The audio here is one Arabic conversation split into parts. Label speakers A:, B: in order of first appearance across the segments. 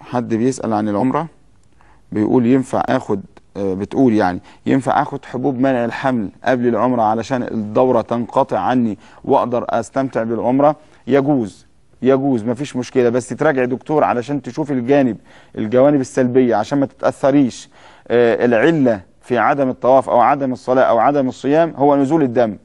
A: حد بيسأل عن العمرة بيقول ينفع اخد آه، بتقول يعني ينفع اخد حبوب منع الحمل قبل العمرة علشان الدورة تنقطع عني واقدر استمتع بالعمرة يجوز يجوز مفيش مشكلة بس تراجعي دكتور علشان تشوف الجانب الجوانب السلبية عشان ما تتأثريش آه، العلة في عدم الطواف او عدم الصلاة او عدم الصيام هو نزول الدم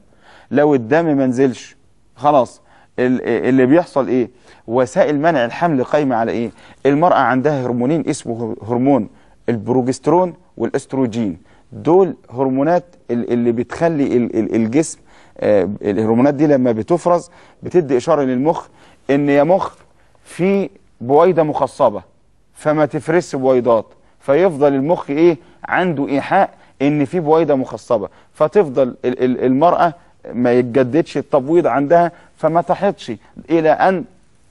A: لو الدم ما نزلش خلاص اللي بيحصل ايه وسائل منع الحمل قايمه على ايه المراه عندها هرمونين اسمه هرمون البروجسترون والاستروجين دول هرمونات اللي بتخلي الجسم آه، الهرمونات دي لما بتفرز بتدي اشاره للمخ ان يا مخ في بويضه مخصبه فما تفرس بويضات فيفضل المخ ايه عنده ايحاء ان في بويضه مخصبه فتفضل المراه ما يتجددش التبويض عندها فما تحطش الى ان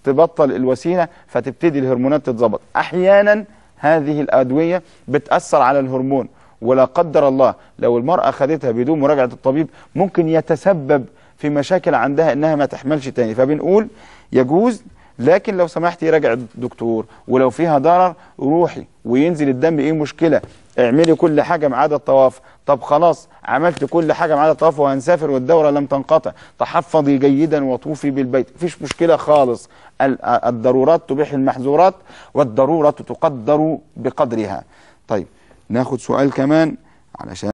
A: تبطل الوسيله فتبتدي الهرمونات تتظبط احيانا هذه الادويه بتاثر على الهرمون ولا قدر الله لو المراه خدتها بدون مراجعه الطبيب ممكن يتسبب في مشاكل عندها انها ما تحملش تاني فبنقول يجوز لكن لو سمحتي راجع الدكتور ولو فيها ضرر روحي وينزل الدم ايه مشكله اعملي كل حاجة مع عدا الطواف طب خلاص عملت كل حاجة مع عدا الطواف وهنسافر والدورة لم تنقطع تحفظي جيدا وطوفي بالبيت مفيش مشكلة خالص الضرورات تبيح المحظورات والضرورة تقدر بقدرها طيب ناخد سؤال كمان علشان